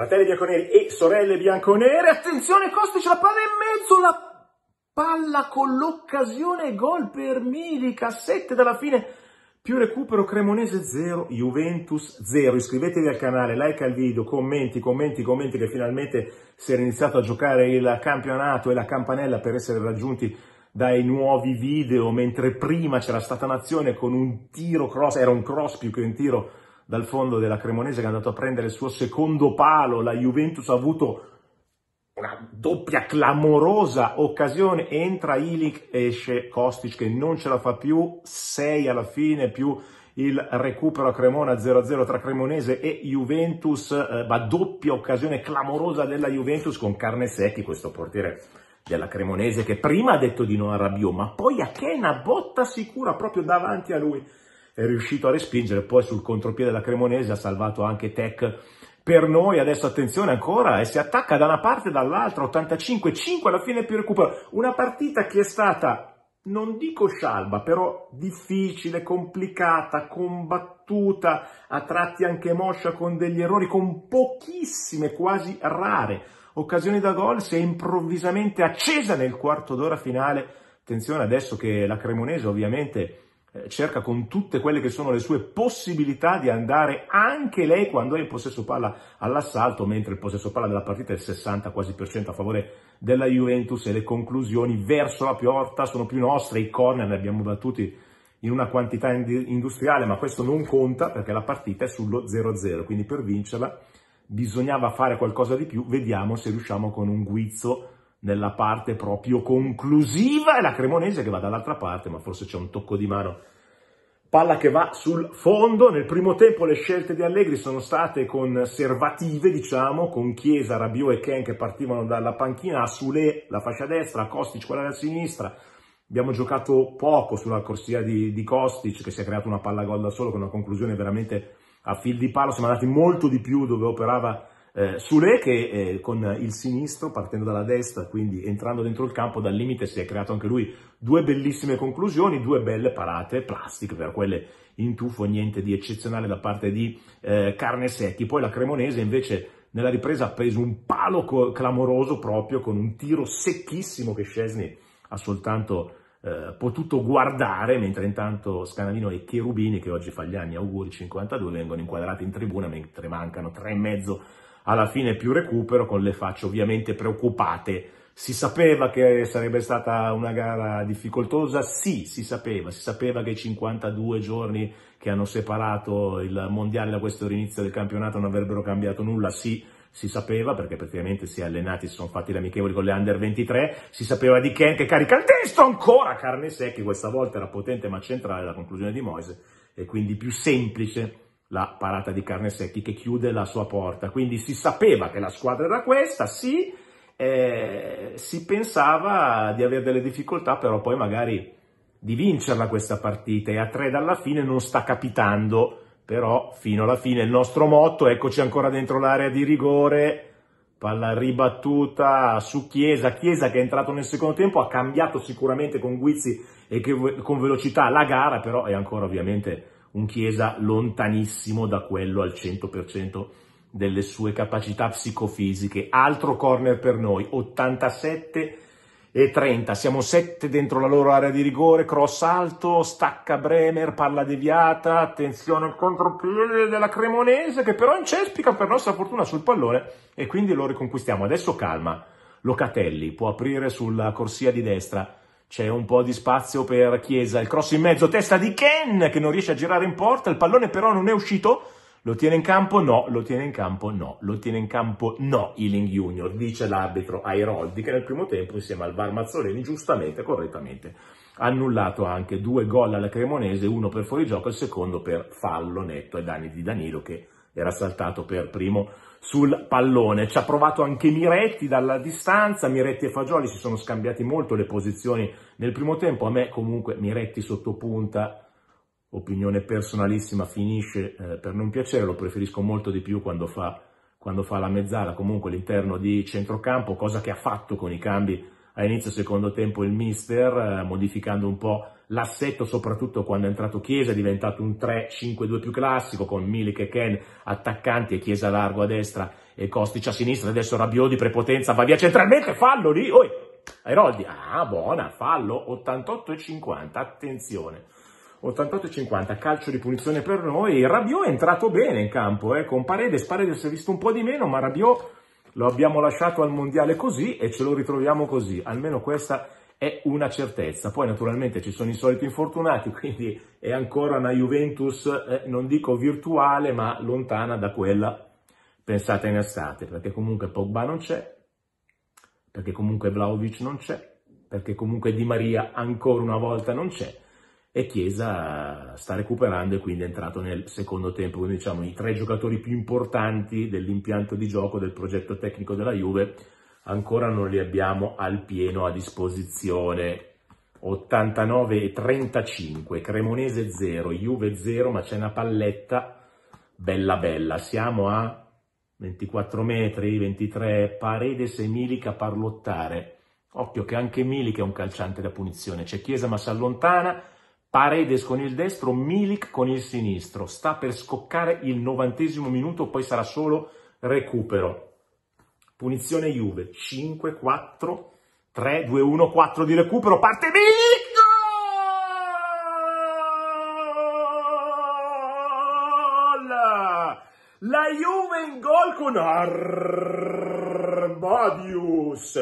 Fratelli bianconeri e sorelle bianconere, attenzione, Costi Costici la palla in mezzo, la palla con l'occasione, gol per Milica, 7 dalla fine, più recupero Cremonese 0, Juventus 0. Iscrivetevi al canale, like al video, commenti, commenti, commenti che finalmente si era iniziato a giocare il campionato e la campanella per essere raggiunti dai nuovi video, mentre prima c'era stata un'azione con un tiro cross, era un cross più che un tiro dal fondo della Cremonese che è andato a prendere il suo secondo palo, la Juventus ha avuto una doppia clamorosa occasione, entra Ilic, esce Kostic che non ce la fa più, 6 alla fine più il recupero a Cremona 0-0 tra Cremonese e Juventus, eh, ma doppia occasione clamorosa della Juventus con Carne Secchi, questo portiere della Cremonese che prima ha detto di no a Rabiot, ma poi a Ken a botta sicura proprio davanti a lui è riuscito a respingere, poi sul contropiede della Cremonese ha salvato anche Tech per noi adesso attenzione ancora e eh, si attacca da una parte e dall'altra 85-5 alla fine più recupero una partita che è stata non dico scialba però difficile, complicata, combattuta a tratti anche moscia con degli errori con pochissime quasi rare occasioni da gol si è improvvisamente accesa nel quarto d'ora finale attenzione adesso che la Cremonese ovviamente eh, cerca con tutte quelle che sono le sue possibilità di andare anche lei quando è in possesso palla all'assalto, mentre il possesso palla della partita è il 60 quasi per cento a favore della Juventus e le conclusioni verso la porta sono più nostre, i corner ne abbiamo battuti in una quantità industriale, ma questo non conta perché la partita è sullo 0-0, quindi per vincerla bisognava fare qualcosa di più, vediamo se riusciamo con un guizzo nella parte proprio conclusiva e la Cremonese che va dall'altra parte, ma forse c'è un tocco di mano. Palla che va sul fondo, nel primo tempo le scelte di Allegri sono state conservative, diciamo, con Chiesa, Rabiot e Ken che partivano dalla panchina, a Sule la fascia destra, a Kostic quella della sinistra. Abbiamo giocato poco sulla corsia di, di Kostic che si è creato una palla gol da solo con una conclusione veramente a fil di palo, siamo andati molto di più dove operava eh, Sule che eh, con il sinistro partendo dalla destra, quindi entrando dentro il campo dal limite si è creato anche lui due bellissime conclusioni, due belle parate plastiche per quelle in tuffo, niente di eccezionale da parte di eh, Carne Secchi. Poi la Cremonese invece nella ripresa ha preso un palo co- clamoroso proprio con un tiro secchissimo che Scesni ha soltanto eh, potuto guardare, mentre intanto Scanavino e Cherubini, che oggi fa gli anni, auguri 52, vengono inquadrati in tribuna mentre mancano tre e mezzo alla fine più recupero con le facce ovviamente preoccupate. Si sapeva che sarebbe stata una gara difficoltosa? Sì, si sapeva. Si sapeva che i 52 giorni che hanno separato il mondiale da questo inizio del campionato non avrebbero cambiato nulla? Sì, si sapeva perché praticamente si è allenati, e si sono fatti le amichevoli con le under 23, si sapeva di Ken che carica il testo ancora, carne secchi, questa volta era potente ma centrale la conclusione di Moise e quindi più semplice la parata di Carnesecchi che chiude la sua porta. Quindi si sapeva che la squadra era questa, sì, eh, si pensava di avere delle difficoltà, però poi magari di vincerla questa partita e a tre dalla fine non sta capitando, però fino alla fine il nostro motto, eccoci ancora dentro l'area di rigore, palla ribattuta su Chiesa, Chiesa che è entrato nel secondo tempo, ha cambiato sicuramente con Guizzi e che, con velocità la gara, però è ancora ovviamente un Chiesa lontanissimo da quello al 100% delle sue capacità psicofisiche. Altro corner per noi, 87 e 30, siamo 7 dentro la loro area di rigore, cross alto, stacca Bremer, palla deviata, attenzione al contropiede della Cremonese che però incespica per nostra fortuna sul pallone e quindi lo riconquistiamo. Adesso calma, Locatelli può aprire sulla corsia di destra, c'è un po' di spazio per Chiesa, il cross in mezzo, testa di Ken che non riesce a girare in porta, il pallone però non è uscito, lo tiene in campo? No, lo tiene in campo? No, lo tiene in campo? No, Ealing Junior, dice l'arbitro Airoldi che nel primo tempo insieme al Bar Mazzolini giustamente, correttamente, ha annullato anche due gol alla Cremonese, uno per fuorigioco e il secondo per fallo netto ai danni di Danilo che era saltato per primo sul pallone. Ci ha provato anche Miretti dalla distanza, Miretti e Fagioli si sono scambiati molto le posizioni nel primo tempo, a me comunque Miretti sottopunta opinione personalissima, finisce eh, per non piacere, lo preferisco molto di più quando fa, quando fa la mezzala, comunque l'interno di centrocampo, cosa che ha fatto con i cambi a inizio secondo tempo il mister, eh, modificando un po' l'assetto, soprattutto quando è entrato Chiesa, è diventato un 3-5-2 più classico, con Milik e Ken attaccanti e Chiesa largo a destra e Kostic a sinistra, adesso Rabiot di prepotenza va via centralmente, fallo lì, oi! Airoldi, ah buona, fallo, 88-50, attenzione. 88-50, calcio di punizione per noi. Rabiot è entrato bene in campo, eh, con Paredes. Paredes si è visto un po' di meno, ma Rabiot lo abbiamo lasciato al mondiale così e ce lo ritroviamo così, almeno questa è una certezza. Poi naturalmente ci sono i soliti infortunati, quindi è ancora una Juventus, eh, non dico virtuale, ma lontana da quella pensata in estate, perché comunque Pogba non c'è, perché comunque Vlaovic non c'è, perché comunque Di Maria ancora una volta non c'è e Chiesa sta recuperando e quindi è entrato nel secondo tempo, quindi diciamo i tre giocatori più importanti dell'impianto di gioco, del progetto tecnico della Juve, ancora non li abbiamo al pieno a disposizione. 89 e 35, Cremonese 0, Juve 0, ma c'è una palletta bella bella. Siamo a 24 metri, 23, Paredes e Milica parlottare. Occhio che anche Milica è un calciante da punizione. C'è Chiesa ma si allontana, Paredes con il destro, Milik con il sinistro. Sta per scoccare il novantesimo minuto, poi sarà solo recupero. Punizione Juve, 5-4, 3, 2, 1, 4 di recupero, parte Milik! La Juve in gol con Arbadius!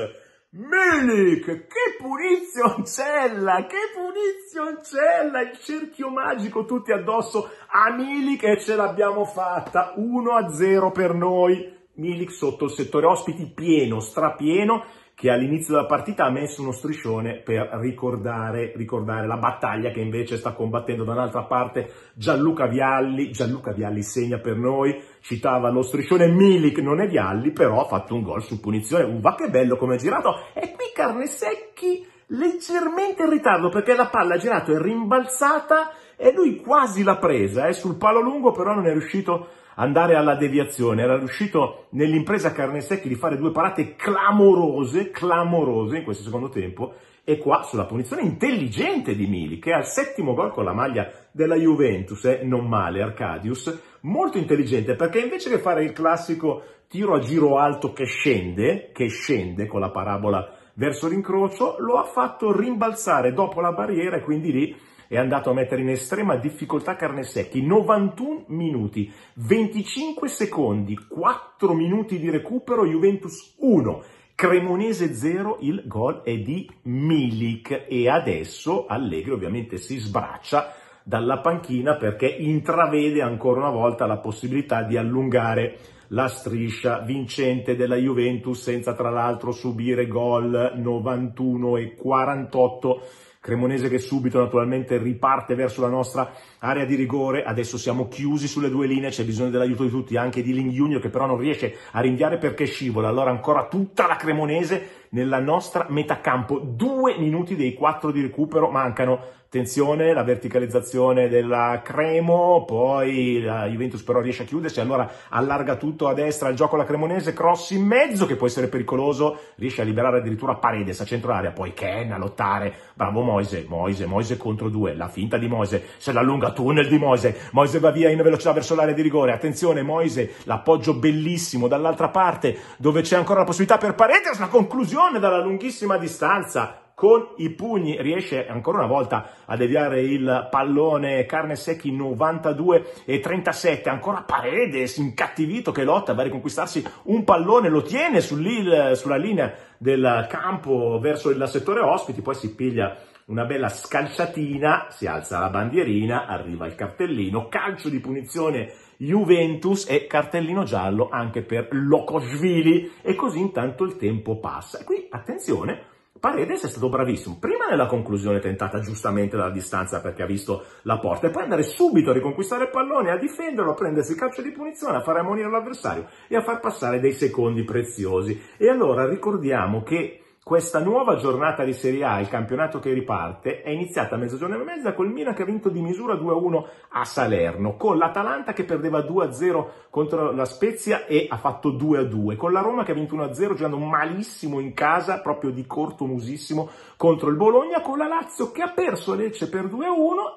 Milik, che punizioncella, che punizioncella, il cerchio magico tutti addosso a Milik e ce l'abbiamo fatta, 1 a 0 per noi. Milik sotto il settore ospiti pieno, strapieno che all'inizio della partita ha messo uno striscione per ricordare, ricordare la battaglia che invece sta combattendo da un'altra parte Gianluca Vialli. Gianluca Vialli segna per noi, citava lo striscione Milik, non è Vialli, però ha fatto un gol su punizione. Uh, va che bello come è girato! E qui Carnesecchi leggermente in ritardo perché la palla ha girato e rimbalzata e lui quasi l'ha presa, eh, sul palo lungo però non è riuscito ad andare alla deviazione, era riuscito nell'impresa carne secchi di fare due parate clamorose, clamorose in questo secondo tempo e qua sulla punizione intelligente di Mili, che è al settimo gol con la maglia della Juventus, eh, non male Arcadius, molto intelligente perché invece che fare il classico tiro a giro alto che scende, che scende con la parabola verso l'incrocio, lo ha fatto rimbalzare dopo la barriera e quindi lì è andato a mettere in estrema difficoltà carne secchi. 91 minuti, 25 secondi, 4 minuti di recupero, Juventus 1, Cremonese 0, il gol è di Milik e adesso Allegri ovviamente si sbraccia dalla panchina perché intravede ancora una volta la possibilità di allungare la striscia vincente della Juventus senza tra l'altro subire gol 91 e 48 Cremonese che subito naturalmente riparte verso la nostra area di rigore, adesso siamo chiusi sulle due linee, c'è bisogno dell'aiuto di tutti, anche di Ling Junior che però non riesce a rinviare perché scivola, allora ancora tutta la Cremonese nella nostra metà campo, due minuti dei quattro di recupero mancano Attenzione, la verticalizzazione della Cremo, poi la Juventus però riesce a chiudersi, allora allarga tutto a destra, il gioco alla Cremonese, cross in mezzo che può essere pericoloso, riesce a liberare addirittura Paredes a centro area, poi Ken a lottare, bravo Moise, Moise, Moise contro due, la finta di Moise, se l'allunga tunnel di Moise, Moise va via in velocità verso l'area di rigore, attenzione Moise, l'appoggio bellissimo dall'altra parte dove c'è ancora la possibilità per Paredes, la conclusione dalla lunghissima distanza, con i pugni riesce ancora una volta a deviare il pallone carne secchi 92 e 37 ancora Paredes incattivito che lotta va a riconquistarsi un pallone lo tiene sulla linea del campo verso il settore ospiti poi si piglia una bella scalciatina, si alza la bandierina, arriva il cartellino, calcio di punizione Juventus e cartellino giallo anche per Locosvili e così intanto il tempo passa. E qui attenzione Paredes è stato bravissimo, prima nella conclusione tentata giustamente dalla distanza perché ha visto la porta e poi andare subito a riconquistare il pallone, a difenderlo, a prendersi il calcio di punizione, a far ammonire l'avversario e a far passare dei secondi preziosi. E allora ricordiamo che questa nuova giornata di Serie A, il campionato che riparte, è iniziata a mezzogiorno e mezza col Milan che ha vinto di misura 2-1 a Salerno, con l'Atalanta che perdeva 2-0 contro la Spezia e ha fatto 2-2, con la Roma che ha vinto 1-0 giocando malissimo in casa, proprio di corto musissimo contro il Bologna, con la Lazio che ha perso Lecce per 2-1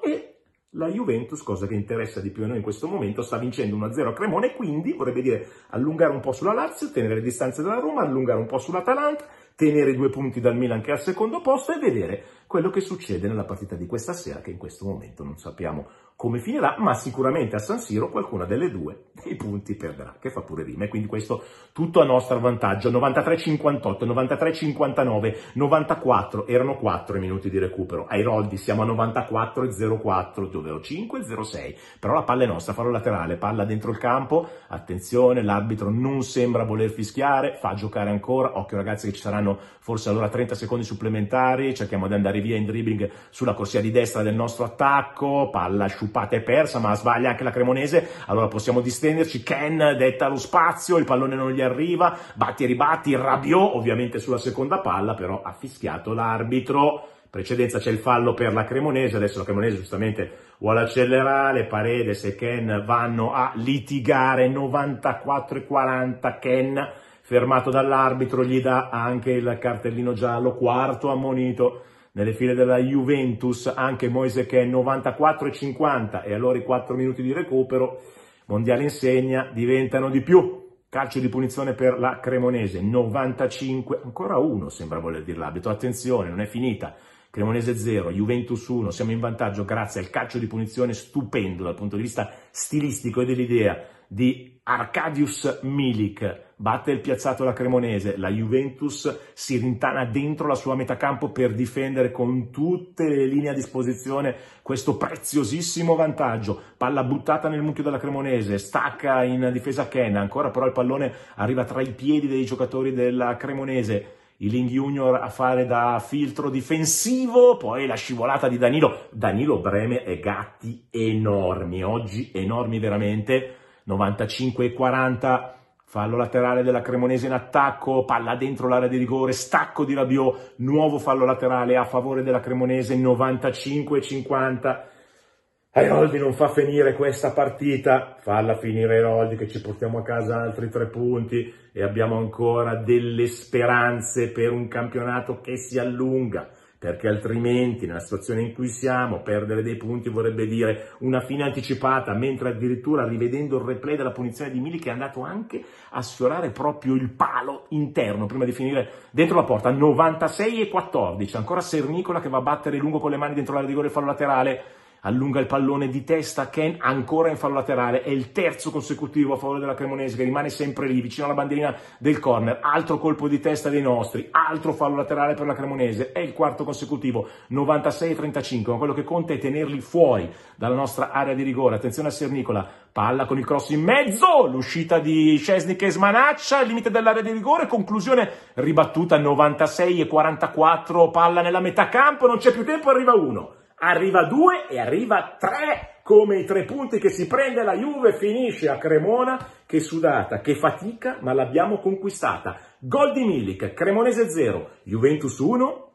e la Juventus, cosa che interessa di più a noi in questo momento, sta vincendo 1-0 a Cremone, quindi vorrebbe dire allungare un po' sulla Lazio, tenere le distanze dalla Roma, allungare un po' sull'Atalanta, tenere due punti dal Milan che è al secondo posto e vedere quello che succede nella partita di questa sera che in questo momento non sappiamo come finirà, ma sicuramente a San Siro qualcuna delle due dei punti perderà, che fa pure rima, e quindi questo tutto a nostro vantaggio. 93-58, 93-59, 94, erano 4 i minuti di recupero. Ai Roldi siamo a 94-04, dove ho 5-06, però la palla è nostra, farò laterale, palla dentro il campo, attenzione, l'arbitro non sembra voler fischiare, fa giocare ancora, occhio ragazzi che ci saranno forse allora 30 secondi supplementari, cerchiamo di andare via in dribbling sulla corsia di destra del nostro attacco, palla asciugata, scippata e persa, ma sbaglia anche la Cremonese, allora possiamo distenderci, Ken detta lo spazio, il pallone non gli arriva, batti e ribatti, Rabiot ovviamente sulla seconda palla, però ha fischiato l'arbitro. Precedenza c'è il fallo per la Cremonese, adesso la Cremonese giustamente vuole accelerare, Parede e Ken vanno a litigare, 94 40, Ken fermato dall'arbitro, gli dà anche il cartellino giallo, quarto ammonito nelle file della Juventus anche Moise che è 94,50 e allora i 4 minuti di recupero, Mondiale insegna, diventano di più. Calcio di punizione per la Cremonese, 95, ancora uno sembra voler dire l'abito, attenzione, non è finita. Cremonese 0, Juventus 1, siamo in vantaggio grazie al calcio di punizione stupendo dal punto di vista stilistico e dell'idea di Arcadius Milik, batte il piazzato la Cremonese, la Juventus si rintana dentro la sua metà campo per difendere con tutte le linee a disposizione questo preziosissimo vantaggio, palla buttata nel mucchio della Cremonese, stacca in difesa Ken, ancora però il pallone arriva tra i piedi dei giocatori della Cremonese, Il Ling Junior a fare da filtro difensivo, poi la scivolata di Danilo, Danilo Breme e gatti enormi, oggi enormi veramente, 95-40, e fallo laterale della Cremonese in attacco, palla dentro l'area di rigore, stacco di Rabiot, nuovo fallo laterale a favore della Cremonese 95-50. e Airoldi non fa finire questa partita, falla finire Airoldi che ci portiamo a casa altri tre punti e abbiamo ancora delle speranze per un campionato che si allunga perché altrimenti nella situazione in cui siamo perdere dei punti vorrebbe dire una fine anticipata, mentre addirittura rivedendo il replay della punizione di Milik è andato anche a sfiorare proprio il palo interno prima di finire dentro la porta, 96 e 14, ancora Sernicola che va a battere lungo con le mani dentro la rigore e fallo laterale allunga il pallone di testa, Ken ancora in fallo laterale, è il terzo consecutivo a favore della Cremonese che rimane sempre lì vicino alla bandierina del corner, altro colpo di testa dei nostri, altro fallo laterale per la Cremonese, è il quarto consecutivo, 96-35, ma quello che conta è tenerli fuori dalla nostra area di rigore, attenzione a Sernicola, palla con il cross in mezzo, l'uscita di Cesni che smanaccia, il limite dell'area di rigore, conclusione ribattuta 96 e 44, palla nella metà campo, non c'è più tempo, arriva uno arriva a due e arriva a tre come i tre punti che si prende la Juve finisce a Cremona che sudata, che fatica ma l'abbiamo conquistata gol di Milik, Cremonese 0 Juventus 1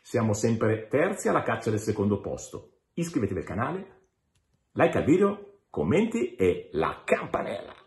siamo sempre terzi alla caccia del secondo posto iscrivetevi al canale like al video, commenti e la campanella